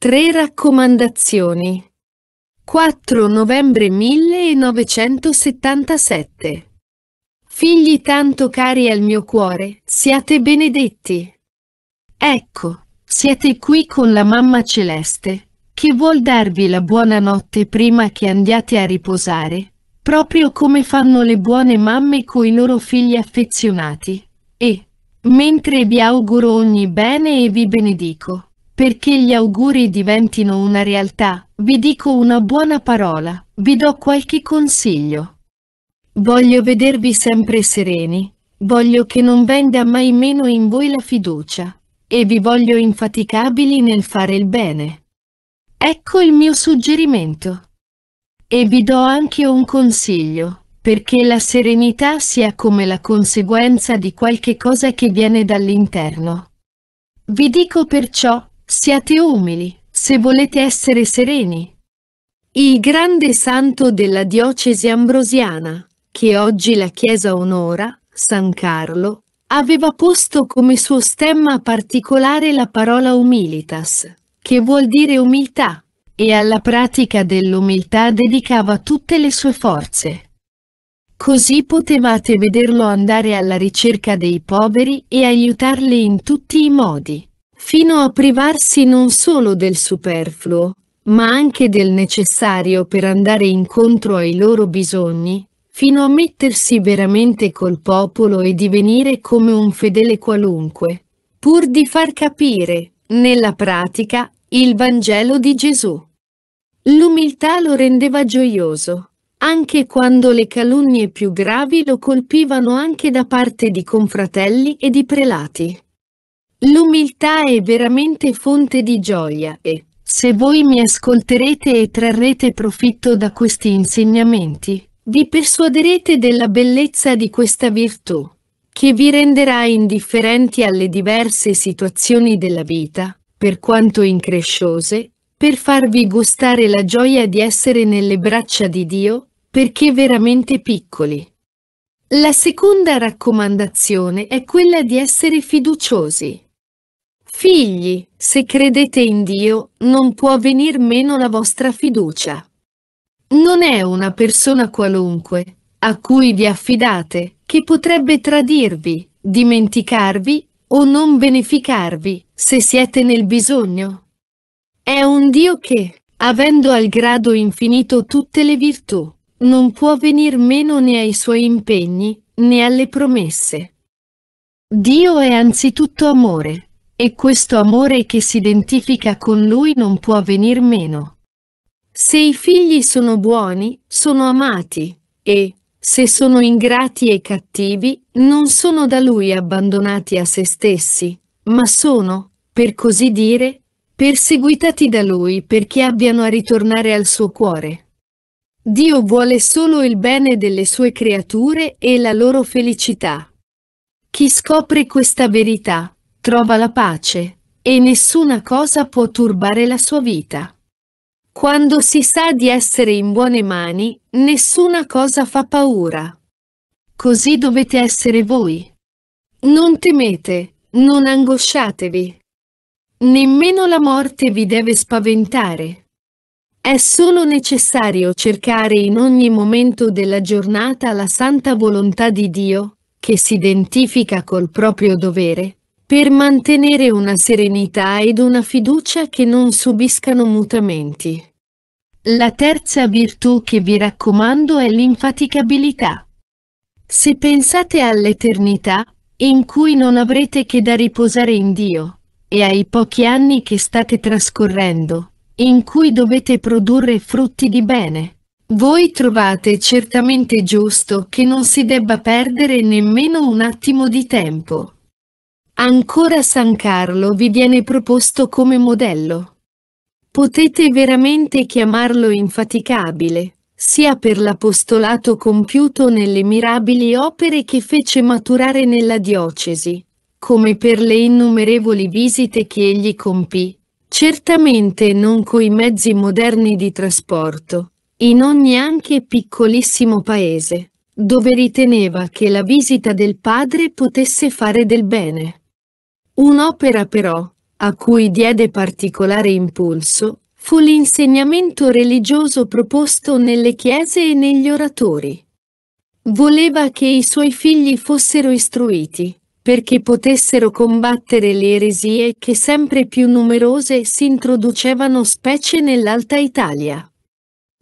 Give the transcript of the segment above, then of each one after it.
Tre raccomandazioni. 4 novembre 1977. Figli tanto cari al mio cuore, siate benedetti. Ecco, siete qui con la mamma celeste, che vuol darvi la buona notte prima che andiate a riposare, proprio come fanno le buone mamme coi loro figli affezionati. E, mentre vi auguro ogni bene e vi benedico perché gli auguri diventino una realtà, vi dico una buona parola, vi do qualche consiglio. Voglio vedervi sempre sereni, voglio che non venga mai meno in voi la fiducia, e vi voglio infaticabili nel fare il bene. Ecco il mio suggerimento. E vi do anche un consiglio, perché la serenità sia come la conseguenza di qualche cosa che viene dall'interno. Vi dico perciò, Siate umili, se volete essere sereni. Il grande santo della diocesi ambrosiana, che oggi la Chiesa onora, San Carlo, aveva posto come suo stemma particolare la parola humilitas, che vuol dire umiltà, e alla pratica dell'umiltà dedicava tutte le sue forze. Così potevate vederlo andare alla ricerca dei poveri e aiutarli in tutti i modi, fino a privarsi non solo del superfluo, ma anche del necessario per andare incontro ai loro bisogni, fino a mettersi veramente col popolo e divenire come un fedele qualunque, pur di far capire, nella pratica, il Vangelo di Gesù. L'umiltà lo rendeva gioioso, anche quando le calunnie più gravi lo colpivano anche da parte di confratelli e di prelati. L'umiltà è veramente fonte di gioia e, se voi mi ascolterete e trarrete profitto da questi insegnamenti, vi persuaderete della bellezza di questa virtù, che vi renderà indifferenti alle diverse situazioni della vita, per quanto incresciose, per farvi gustare la gioia di essere nelle braccia di Dio, perché veramente piccoli. La seconda raccomandazione è quella di essere fiduciosi. Figli, se credete in Dio, non può venir meno la vostra fiducia. Non è una persona qualunque, a cui vi affidate, che potrebbe tradirvi, dimenticarvi o non beneficarvi, se siete nel bisogno. È un Dio che, avendo al grado infinito tutte le virtù, non può venir meno né ai suoi impegni, né alle promesse. Dio è anzitutto amore, e questo amore che si identifica con lui non può venir meno. Se i figli sono buoni, sono amati, e, se sono ingrati e cattivi, non sono da lui abbandonati a se stessi, ma sono, per così dire, perseguitati da lui perché abbiano a ritornare al suo cuore. Dio vuole solo il bene delle sue creature e la loro felicità. Chi scopre questa verità, trova la pace, e nessuna cosa può turbare la sua vita. Quando si sa di essere in buone mani, nessuna cosa fa paura. Così dovete essere voi. Non temete, non angosciatevi. Nemmeno la morte vi deve spaventare. È solo necessario cercare in ogni momento della giornata la santa volontà di Dio, che si identifica col proprio dovere, per mantenere una serenità ed una fiducia che non subiscano mutamenti. La terza virtù che vi raccomando è l'infaticabilità. Se pensate all'eternità, in cui non avrete che da riposare in Dio, e ai pochi anni che state trascorrendo, in cui dovete produrre frutti di bene, voi trovate certamente giusto che non si debba perdere nemmeno un attimo di tempo. Ancora San Carlo vi viene proposto come modello. Potete veramente chiamarlo infaticabile, sia per l'apostolato compiuto nelle mirabili opere che fece maturare nella diocesi, come per le innumerevoli visite che egli compì, certamente non coi mezzi moderni di trasporto, in ogni anche piccolissimo paese, dove riteneva che la visita del padre potesse fare del bene. Un'opera però, a cui diede particolare impulso, fu l'insegnamento religioso proposto nelle chiese e negli oratori. Voleva che i suoi figli fossero istruiti, perché potessero combattere le eresie che sempre più numerose si introducevano specie nell'Alta Italia.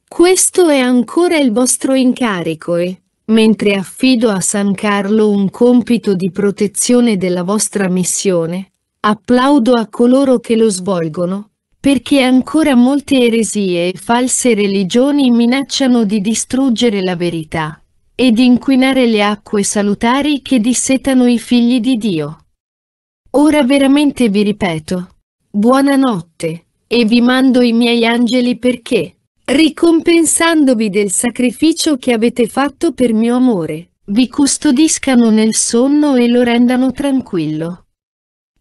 Questo è ancora il vostro incarico e, mentre affido a San Carlo un compito di protezione della vostra missione, applaudo a coloro che lo svolgono, perché ancora molte eresie e false religioni minacciano di distruggere la verità ed inquinare le acque salutari che dissetano i figli di Dio. Ora veramente vi ripeto, buonanotte, e vi mando i miei angeli perché, ricompensandovi del sacrificio che avete fatto per mio amore, vi custodiscano nel sonno e lo rendano tranquillo.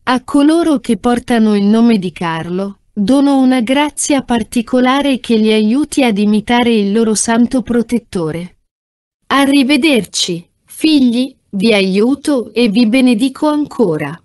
A coloro che portano il nome di Carlo, dono una grazia particolare che li aiuti ad imitare il loro santo protettore. Arrivederci, figli, vi aiuto e vi benedico ancora.